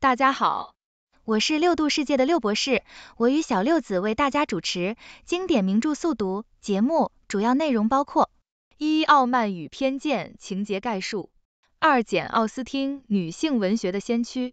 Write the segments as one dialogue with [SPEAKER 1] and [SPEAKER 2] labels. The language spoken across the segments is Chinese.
[SPEAKER 1] 大家好，我是六度世界的六博士，我与小六子为大家主持经典名著速读节目。主要内容包括：一、《傲慢与偏见》情节概述；二、简·奥斯汀女性文学的先驱；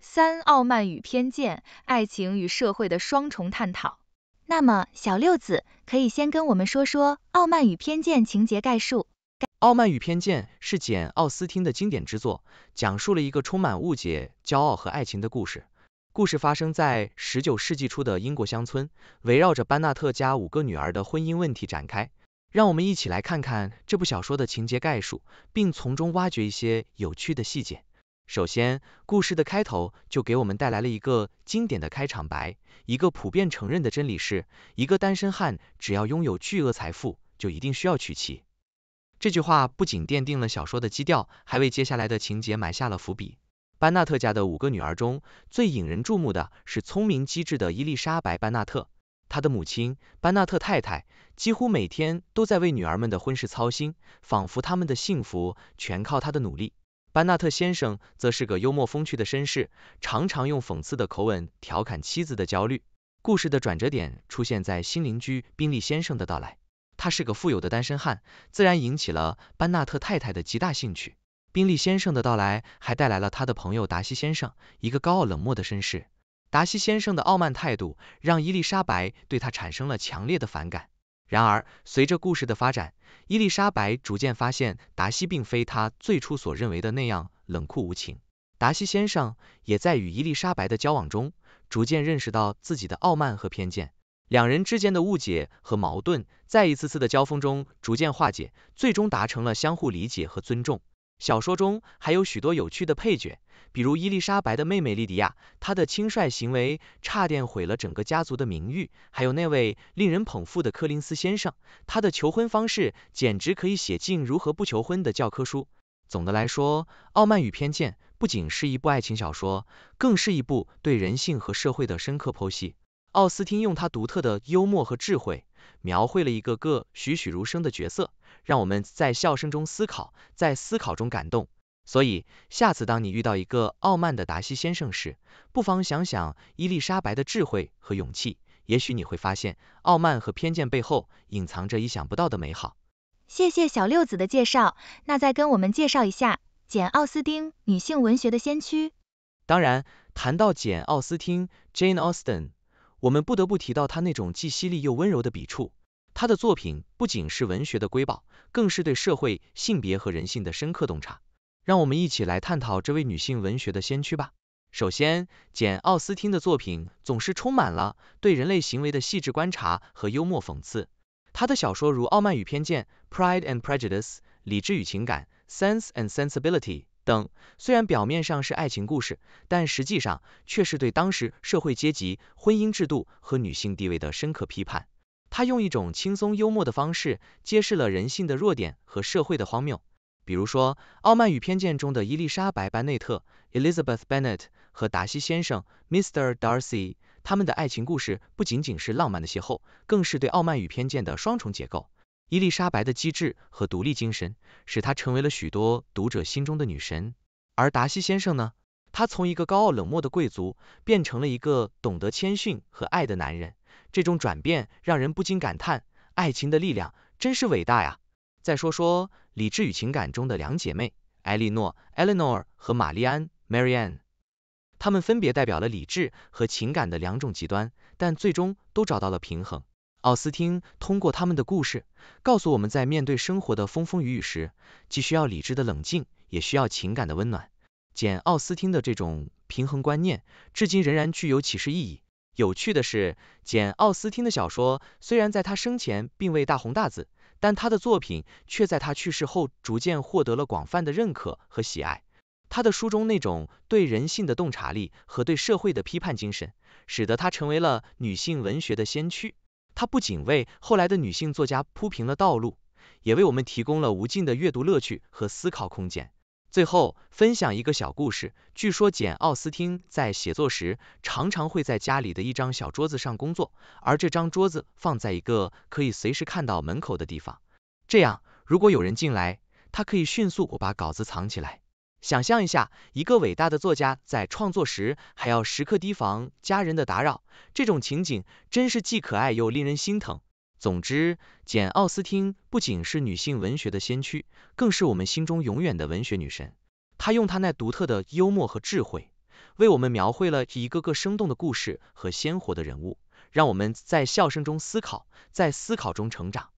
[SPEAKER 1] 三、《傲慢与偏见》爱情与社会的双重探讨。那么，小六子可以先跟我们说说《傲慢与偏见》情节概述。《傲慢
[SPEAKER 2] 与偏见》是简·奥斯汀的经典之作，讲述了一个充满误解、骄傲和爱情的故事。故事发生在十九世纪初的英国乡村，围绕着班纳特家五个女儿的婚姻问题展开。让我们一起来看看这部小说的情节概述，并从中挖掘一些有趣的细节。首先，故事的开头就给我们带来了一个经典的开场白：一个普遍承认的真理是，一个单身汉只要拥有巨额财富，就一定需要娶妻。这句话不仅奠定了小说的基调，还为接下来的情节埋下了伏笔。班纳特家的五个女儿中最引人注目的是聪明机智的伊丽莎白·班纳特。她的母亲班纳特太太几乎每天都在为女儿们的婚事操心，仿佛她们的幸福全靠她的努力。班纳特先生则是个幽默风趣的绅士，常常用讽刺的口吻调侃妻子的焦虑。故事的转折点出现在新邻居宾利先生的到来。他是个富有的单身汉，自然引起了班纳特太太的极大兴趣。宾利先生的到来还带来了他的朋友达西先生，一个高傲冷漠的绅士。达西先生的傲慢态度让伊丽莎白对他产生了强烈的反感。然而，随着故事的发展，伊丽莎白逐渐发现达西并非他最初所认为的那样冷酷无情。达西先生也在与伊丽莎白的交往中，逐渐认识到自己的傲慢和偏见。两人之间的误解和矛盾，在一次次的交锋中逐渐化解，最终达成了相互理解和尊重。小说中还有许多有趣的配角，比如伊丽莎白的妹妹莉迪亚，她的轻率行为差点毁了整个家族的名誉；还有那位令人捧腹的柯林斯先生，他的求婚方式简直可以写进《如何不求婚》的教科书。总的来说，《傲慢与偏见》不仅是一部爱情小说，更是一部对人性和社会的深刻剖析。奥斯汀用他独特的幽默和智慧，描绘了一个个栩栩如生的角色，让我们在笑声中思考，在思考中感动。所以，下次当你遇到一个傲慢的达西先生时，不妨想想伊丽莎白的智慧和勇气，也许你会发现，傲慢和偏见背后隐藏着意想不到的美好。
[SPEAKER 1] 谢谢小六子的介绍，那再跟我们介绍一下简·奥斯汀，女性文学的先驱。
[SPEAKER 2] 当然，谈到简·奥斯汀 （Jane Austen）。我们不得不提到她那种既犀利又温柔的笔触。她的作品不仅是文学的瑰宝，更是对社会、性别和人性的深刻洞察。让我们一起来探讨这位女性文学的先驱吧。首先，简·奥斯汀的作品总是充满了对人类行为的细致观察和幽默讽刺。她的小说如《傲慢与偏见》（Pride and Prejudice）、《理智与情感》（Sense and Sensibility）。等，虽然表面上是爱情故事，但实际上却是对当时社会阶级、婚姻制度和女性地位的深刻批判。他用一种轻松幽默的方式揭示了人性的弱点和社会的荒谬。比如说，《傲慢与偏见》中的伊丽莎白·班内特 （Elizabeth Bennet） 和达西先生 （Mr. Darcy），他们的爱情故事不仅仅是浪漫的邂逅，更是对傲慢与偏见的双重结构。伊丽莎白的机智和独立精神，使她成为了许多读者心中的女神。而达西先生呢？他从一个高傲冷漠的贵族，变成了一个懂得谦逊和爱的男人。这种转变让人不禁感叹，爱情的力量真是伟大呀！再说说《理智与情感》中的两姐妹艾莉诺 （Eleanor） 和玛丽安 （Marianne），她们分别代表了理智和情感的两种极端，但最终都找到了平衡。奥斯汀通过他们的故事，告诉我们在面对生活的风风雨雨时，既需要理智的冷静，也需要情感的温暖。简·奥斯汀的这种平衡观念，至今仍然具有启示意义。有趣的是，简·奥斯汀的小说虽然在他生前并未大红大紫，但他的作品却在他去世后逐渐获得了广泛的认可和喜爱。他的书中那种对人性的洞察力和对社会的批判精神，使得他成为了女性文学的先驱。它不仅为后来的女性作家铺平了道路，也为我们提供了无尽的阅读乐趣和思考空间。最后，分享一个小故事：据说简·奥斯汀在写作时常常会在家里的一张小桌子上工作，而这张桌子放在一个可以随时看到门口的地方。这样，如果有人进来，他可以迅速把稿子藏起来。想象一下，一个伟大的作家在创作时还要时刻提防家人的打扰，这种情景真是既可爱又令人心疼。总之，简·奥斯汀不仅是女性文学的先驱，更是我们心中永远的文学女神。她用她那独特的幽默和智慧，为我们描绘了一个个生动的故事和鲜活的人物，让我们在笑声中思考，在思考中成长。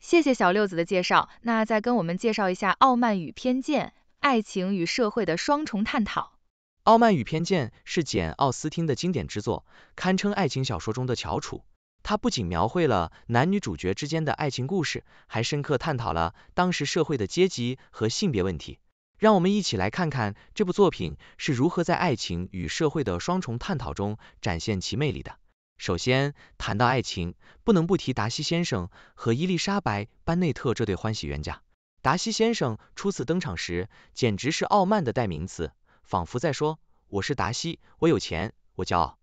[SPEAKER 1] 谢谢小六子的介绍，那再跟我们介绍一下《傲慢与偏见》。爱情与社会的双重探讨，《
[SPEAKER 2] 傲慢与偏见》是简·奥斯汀的经典之作，堪称爱情小说中的翘楚。它不仅描绘了男女主角之间的爱情故事，还深刻探讨了当时社会的阶级和性别问题。让我们一起来看看这部作品是如何在爱情与社会的双重探讨中展现其魅力的。首先谈到爱情，不能不提达西先生和伊丽莎白班内特这对欢喜冤家。达西先生初次登场时，简直是傲慢的代名词，仿佛在说：“我是达西，我有钱，我骄傲。”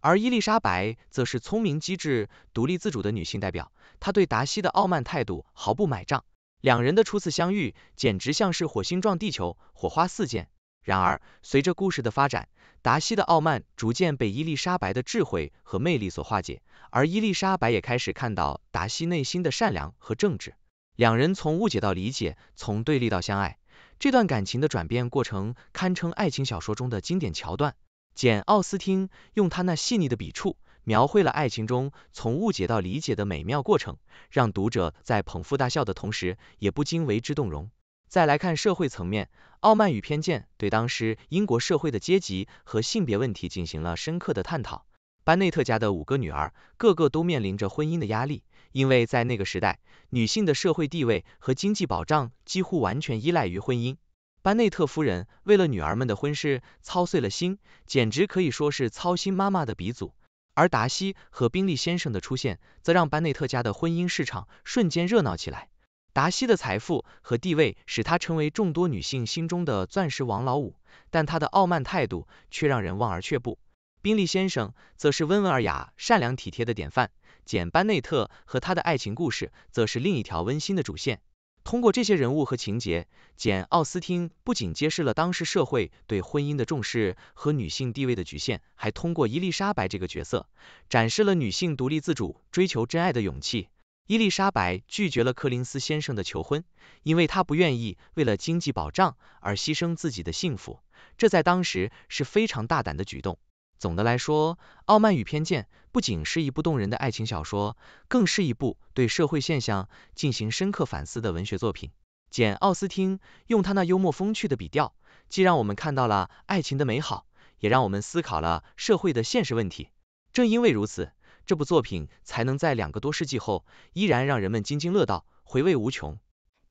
[SPEAKER 2] 而伊丽莎白则是聪明、机智、独立自主的女性代表，她对达西的傲慢态度毫不买账。两人的初次相遇，简直像是火星撞地球，火花四溅。然而，随着故事的发展，达西的傲慢逐渐被伊丽莎白的智慧和魅力所化解，而伊丽莎白也开始看到达西内心的善良和正直。两人从误解到理解，从对立到相爱，这段感情的转变过程堪称爱情小说中的经典桥段。简·奥斯汀用他那细腻的笔触，描绘了爱情中从误解到理解的美妙过程，让读者在捧腹大笑的同时，也不禁为之动容。再来看社会层面，《傲慢与偏见》对当时英国社会的阶级和性别问题进行了深刻的探讨。班内特家的五个女儿，个个都面临着婚姻的压力。因为在那个时代，女性的社会地位和经济保障几乎完全依赖于婚姻。班内特夫人为了女儿们的婚事操碎了心，简直可以说是操心妈妈的鼻祖。而达西和宾利先生的出现，则让班内特家的婚姻市场瞬间热闹起来。达西的财富和地位使他成为众多女性心中的钻石王老五，但他的傲慢态度却让人望而却步。宾利先生则是温文尔雅、善良体贴的典范。简·班内特和他的爱情故事，则是另一条温馨的主线。通过这些人物和情节，简·奥斯汀不仅揭示了当时社会对婚姻的重视和女性地位的局限，还通过伊丽莎白这个角色，展示了女性独立自主、追求真爱的勇气。伊丽莎白拒绝了柯林斯先生的求婚，因为她不愿意为了经济保障而牺牲自己的幸福，这在当时是非常大胆的举动。总的来说，《傲慢与偏见》不仅是一部动人的爱情小说，更是一部对社会现象进行深刻反思的文学作品。简·奥斯汀用他那幽默风趣的笔调，既让我们看到了爱情的美好，也让我们思考了社会的现实问题。正因为如此，这部作品才能在两个多世纪后依然让人们津津乐道，回味无穷。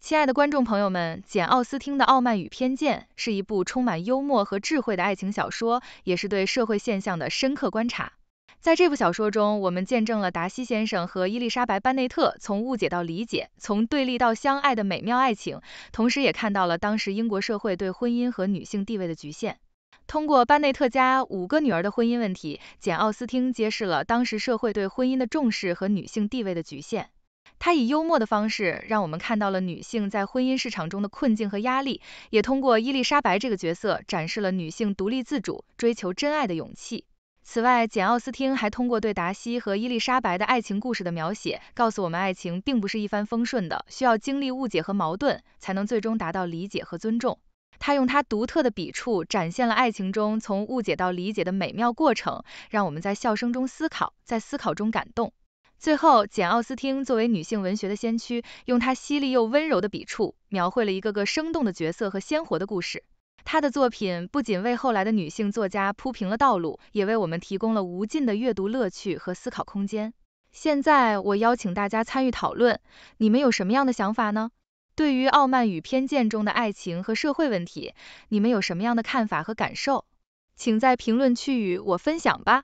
[SPEAKER 1] 亲爱的观众朋友们，《简·奥斯汀的傲慢与偏见》是一部充满幽默和智慧的爱情小说，也是对社会现象的深刻观察。在这部小说中，我们见证了达西先生和伊丽莎白·班内特从误解到理解，从对立到相爱的美妙爱情，同时也看到了当时英国社会对婚姻和女性地位的局限。通过班内特家五个女儿的婚姻问题，简·奥斯汀揭示了当时社会对婚姻的重视和女性地位的局限。他以幽默的方式让我们看到了女性在婚姻市场中的困境和压力，也通过伊丽莎白这个角色展示了女性独立自主、追求真爱的勇气。此外，简·奥斯汀还通过对达西和伊丽莎白的爱情故事的描写，告诉我们爱情并不是一帆风顺的，需要经历误解和矛盾，才能最终达到理解和尊重。他用他独特的笔触展现了爱情中从误解到理解的美妙过程，让我们在笑声中思考，在思考中感动。最后，简·奥斯汀作为女性文学的先驱，用她犀利又温柔的笔触，描绘了一个个生动的角色和鲜活的故事。她的作品不仅为后来的女性作家铺平了道路，也为我们提供了无尽的阅读乐趣和思考空间。现在，我邀请大家参与讨论，你们有什么样的想法呢？对于《傲慢与偏见》中的爱情和社会问题，你们有什么样的看法和感受？请在评论区与我分享吧。